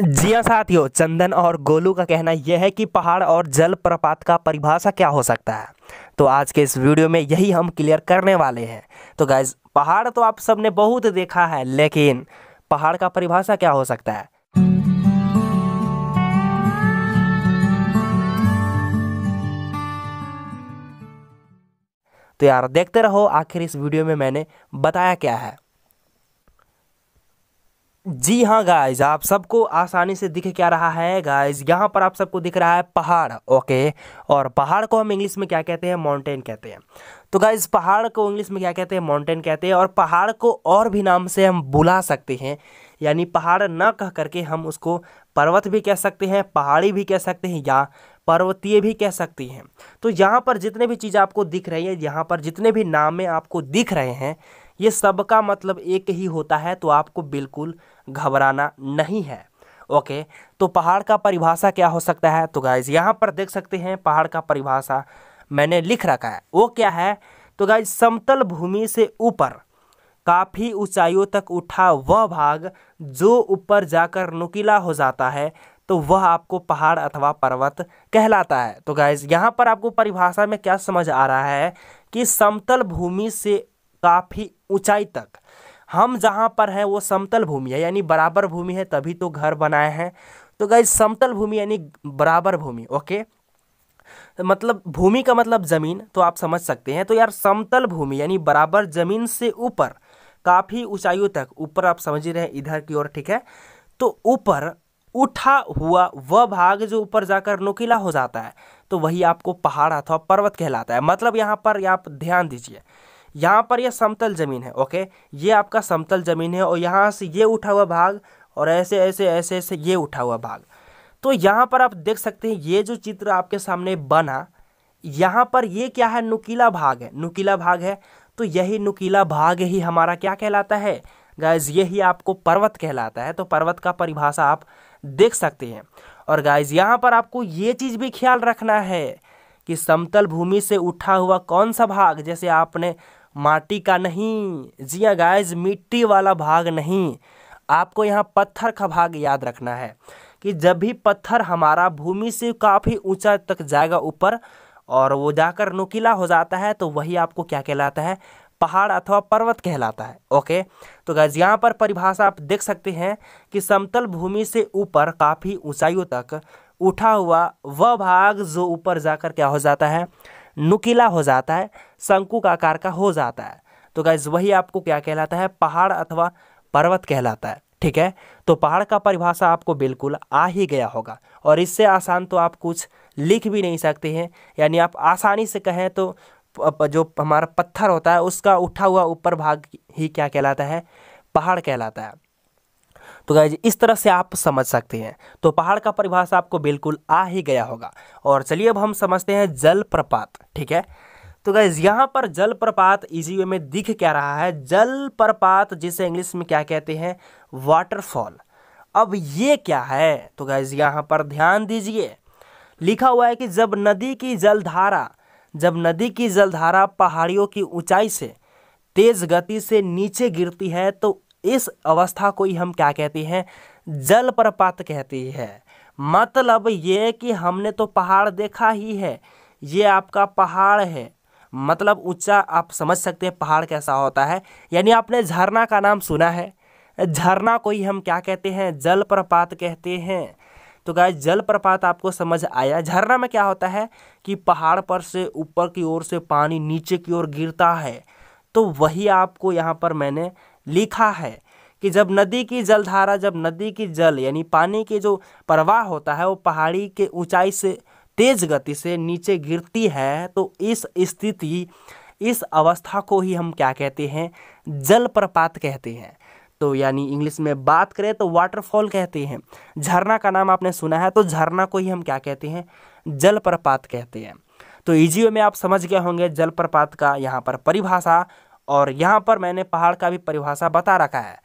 जिया साथियों चंदन और गोलू का कहना यह है कि पहाड़ और जल प्रपात का परिभाषा क्या हो सकता है तो आज के इस वीडियो में यही हम क्लियर करने वाले हैं तो गाइज पहाड़ तो आप सबने बहुत देखा है लेकिन पहाड़ का परिभाषा क्या हो सकता है तो यार देखते रहो आखिर इस वीडियो में मैंने बताया क्या है जी हाँ गाइज आप सबको आसानी से दिख क्या रहा है गाइज यहाँ पर आप सबको दिख रहा है पहाड़ ओके और पहाड़ को हम इंग्लिश में क्या कहते हैं माउंटेन कहते हैं तो गाइज पहाड़ को इंग्लिश में क्या कहते हैं माउंटेन कहते हैं और पहाड़ को और भी नाम से हम बुला सकते हैं यानी पहाड़ न कह करके हम उसको पर्वत भी कह सकते हैं पहाड़ी भी कह सकते हैं या पर्वतीय भी कह सकती हैं तो यहाँ पर जितने भी चीज़ आपको दिख रही है यहाँ पर जितने भी नामें आपको दिख रहे हैं ये सब का मतलब एक ही होता है तो आपको बिल्कुल घबराना नहीं है ओके तो पहाड़ का परिभाषा क्या हो सकता है तो गाइज यहाँ पर देख सकते हैं पहाड़ का परिभाषा मैंने लिख रखा है वो क्या है तो गाइज समतल भूमि से ऊपर काफ़ी ऊंचाइयों तक उठा वह भाग जो ऊपर जाकर नुकीला हो जाता है तो वह आपको पहाड़ अथवा पर्वत कहलाता है तो गाइज यहाँ पर आपको परिभाषा में क्या समझ आ रहा है कि समतल भूमि से काफ़ी ऊंचाई तक हम जहाँ पर हैं वो समतल भूमि है यानी बराबर भूमि है तभी तो घर बनाए हैं तो गई समतल भूमि यानी बराबर भूमि ओके तो मतलब भूमि का मतलब ज़मीन तो आप समझ सकते हैं तो यार समतल भूमि यानी बराबर ज़मीन से ऊपर काफ़ी ऊंचाइयों तक ऊपर आप समझ ही रहे हैं इधर की ओर ठीक है तो ऊपर उठा हुआ वह भाग जो ऊपर जाकर नुकीला हो जाता है तो वही आपको पहाड़ अथवा पर्वत कहलाता है मतलब यहाँ पर आप ध्यान दीजिए यहाँ पर यह समतल ज़मीन है ओके ये आपका समतल ज़मीन है और यहाँ से ये उठा हुआ भाग और ऐसे ऐसे ऐसे ऐसे ये उठा हुआ भाग तो यहाँ पर आप देख सकते हैं ये जो चित्र आपके सामने बना यहाँ पर ये क्या है नुकीला भाग है नुकीला भाग है तो यही नुकीला भाग ही हमारा क्या कहलाता है गाइज यही आपको पर्वत कहलाता है तो पर्वत का परिभाषा आप देख सकते हैं और गाइज यहाँ पर आपको ये चीज़ भी ख्याल रखना है कि समतल भूमि से उठा हुआ कौन सा भाग जैसे आपने माटी का नहीं जिया गाइज मिट्टी वाला भाग नहीं आपको यहाँ पत्थर का भाग याद रखना है कि जब भी पत्थर हमारा भूमि से काफ़ी ऊंचा तक जाएगा ऊपर और वो जाकर नुकीला हो जाता है तो वही आपको क्या कहलाता है पहाड़ अथवा पर्वत कहलाता है ओके तो गैज यहाँ पर परिभाषा आप देख सकते हैं कि समतल भूमि से ऊपर काफ़ी ऊंचाइयों तक उठा हुआ वह भाग जो ऊपर जाकर क्या हो जाता है नुकीला हो जाता है का आकार का हो जाता है तो गाइज वही आपको क्या कहलाता है पहाड़ अथवा पर्वत कहलाता है ठीक है तो पहाड़ का परिभाषा आपको बिल्कुल आ ही गया होगा और इससे आसान तो आप कुछ लिख भी नहीं सकते हैं यानी आप आसानी से कहें तो जो हमारा पत्थर होता है उसका उठा हुआ ऊपर भाग ही क्या कहलाता है पहाड़ कहलाता है तो गाइज इस तरह से आप समझ सकते हैं तो पहाड़ का परिभाषा आपको बिल्कुल आ ही गया होगा और चलिए अब हम समझते हैं जलप्रपात ठीक है तो गैज यहाँ पर जलप्रपात इजी वे में दिख क्या रहा है जलप्रपात जिसे इंग्लिश में क्या कहते हैं वाटरफॉल अब ये क्या है तो गैज यहाँ पर ध्यान दीजिए लिखा हुआ है कि जब नदी की जलधारा जब नदी की जलधारा पहाड़ियों की ऊंचाई से तेज गति से नीचे गिरती है तो इस अवस्था को ही हम क्या कहते हैं जलप्रपात कहती है मतलब ये कि हमने तो पहाड़ देखा ही है ये आपका पहाड़ है मतलब ऊंचा आप समझ सकते हैं पहाड़ कैसा होता है यानी आपने झरना का नाम सुना है झरना को ही हम क्या कहते हैं जलप्रपात कहते हैं तो गाय जलप्रपात आपको समझ आया झरना में क्या होता है कि पहाड़ पर से ऊपर की ओर से पानी नीचे की ओर गिरता है तो वही आपको यहाँ पर मैंने लिखा है कि जब नदी की जलधारा जब नदी की जल यानी पानी की जो प्रवाह होता है वो पहाड़ी के ऊंचाई से तेज गति से नीचे गिरती है तो इस स्थिति इस अवस्था को ही हम क्या कहते हैं जलप्रपात कहते हैं तो यानी इंग्लिश में बात करें तो वाटरफॉल कहते हैं झरना का नाम आपने सुना है तो झरना को ही हम क्या कहते हैं जलप्रपात कहते हैं तो इजी में आप समझ गए होंगे जलप्रपात का यहाँ पर परिभाषा और यहाँ पर मैंने पहाड़ का भी परिभाषा बता रखा है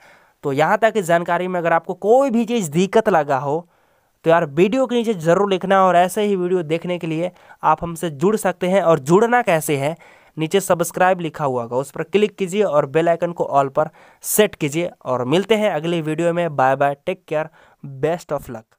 तो यहाँ तक की जानकारी में अगर आपको कोई भी चीज़ दिक्कत लगा हो तो यार वीडियो के नीचे ज़रूर लिखना और ऐसे ही वीडियो देखने के लिए आप हमसे जुड़ सकते हैं और जुड़ना कैसे है नीचे सब्सक्राइब लिखा हुआ होगा उस पर क्लिक कीजिए और बेल आइकन को ऑल पर सेट कीजिए और मिलते हैं अगली वीडियो में bye bye take care best of luck